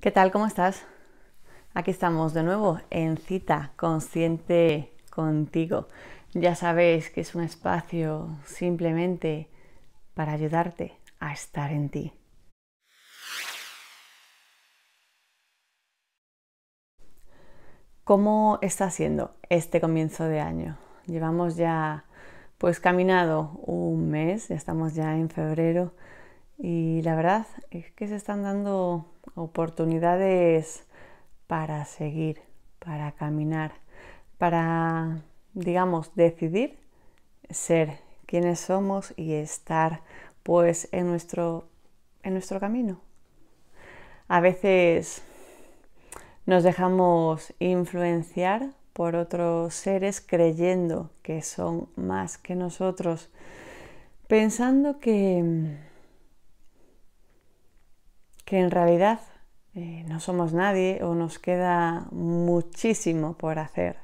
¿Qué tal? ¿Cómo estás? Aquí estamos de nuevo en cita consciente contigo. Ya sabéis que es un espacio simplemente para ayudarte a estar en ti. ¿Cómo está siendo este comienzo de año? Llevamos ya pues caminado un mes, ya estamos ya en febrero y la verdad es que se están dando oportunidades para seguir, para caminar, para, digamos, decidir ser quienes somos y estar pues en nuestro, en nuestro camino. A veces nos dejamos influenciar por otros seres creyendo que son más que nosotros, pensando que que en realidad eh, no somos nadie o nos queda muchísimo por hacer.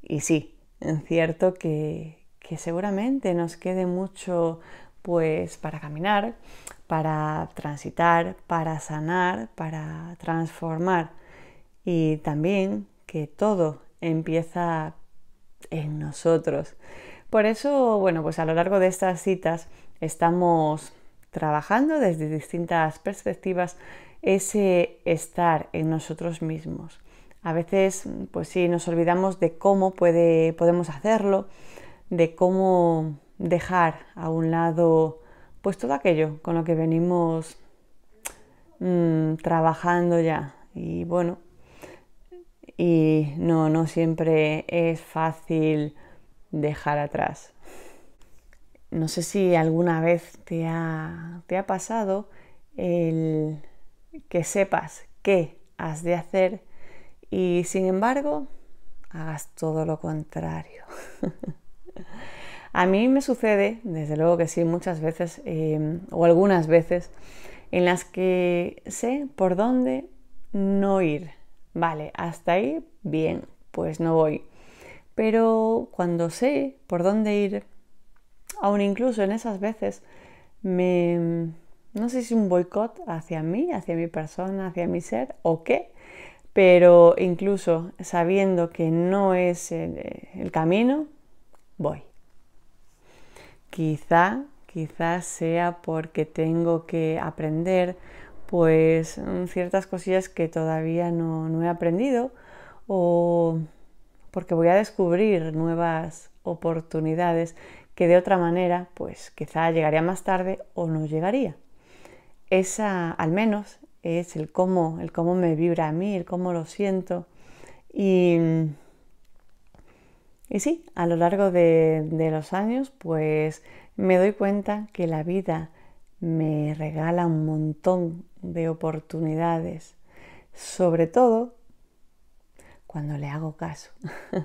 Y sí, es cierto que, seguramente nos quede mucho pues para caminar, para transitar, para sanar, para transformar. Y también que todo empieza en nosotros. Por eso, bueno, pues a lo largo de estas citas estamos trabajando desde distintas perspectivas ese estar en nosotros mismos. A veces, pues sí, nos olvidamos de cómo podemos hacerlo, de cómo dejar a un lado pues todo aquello con lo que venimos mm, trabajando ya. Y bueno, y no, no siempre es fácil dejar atrás no sé si alguna vez te ha, pasado el que sepas qué has de hacer y sin embargo hagas todo lo contrario. A mí me sucede, desde luego que sí, muchas veces em, o algunas veces, en las que sé por dónde no ir. Vale, hasta ahí, bien, pues no voy. Pero cuando sé por dónde ir, aún incluso en esas veces me, no sé si un boicot hacia mí, hacia mi persona, hacia mi ser o qué, pero incluso sabiendo que no es el, camino, voy. Quizá, quizás sea porque tengo que aprender pues mm, ciertas cosillas que todavía no, no he aprendido o porque voy a descubrir nuevas oportunidades que de otra manera, pues quizá llegaría más tarde o no llegaría. Esa, al menos, es el cómo, el cómo me vibra a mí, el cómo lo siento. Y, sí, a lo largo de los años, pues me doy cuenta que la vida me regala un montón de oportunidades, sobre todo cuando le hago caso,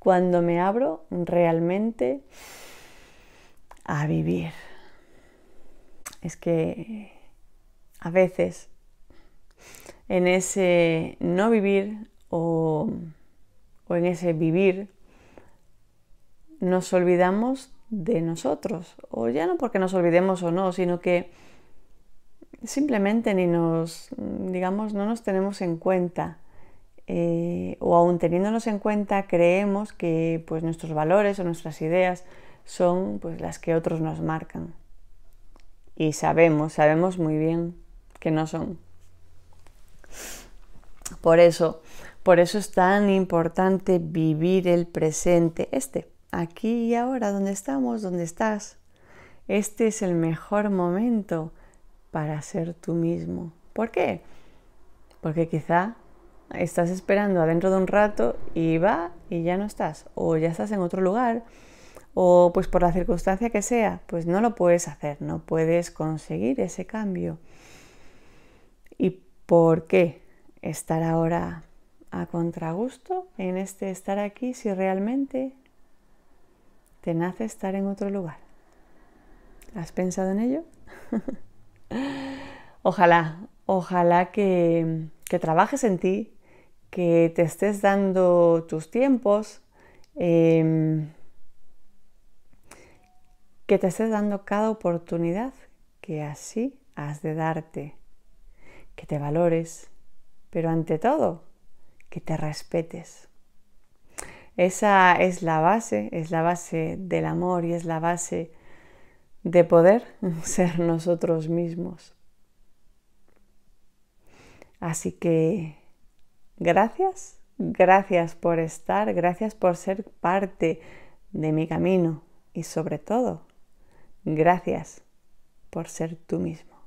cuando me abro realmente a vivir. Es que a veces en ese no vivir o, en ese vivir nos olvidamos de nosotros. O ya no porque nos olvidemos o no, sino que simplemente ni nos, digamos, no nos tenemos en cuenta. Eh, o aún teniéndonos en cuenta, creemos que pues, nuestros valores o nuestras ideas son pues, las que otros nos marcan. Y sabemos, sabemos muy bien que no son. Por eso, por eso es tan importante vivir el presente, este, aquí y ahora, donde estamos, donde estás. Este es el mejor momento para ser tú mismo. ¿Por qué? Porque quizá estás esperando adentro de un rato y va y ya no estás, o ya estás en otro lugar o pues por la circunstancia que sea, pues no lo puedes hacer, no puedes conseguir ese cambio. ¿Y por qué estar ahora a contragusto en este estar aquí si realmente te nace estar en otro lugar? ¿Has pensado en ello? ojalá, ojalá que, trabajes en ti, que te estés dando tus tiempos. Em, que te estés dando cada oportunidad que así has de darte, que te valores, pero ante todo, que te respetes. Esa es la base, es la base del amor y es la base de poder ser nosotros mismos. Así que gracias, gracias por estar, gracias por ser parte de mi camino y sobre todo Gracias por ser tú mismo.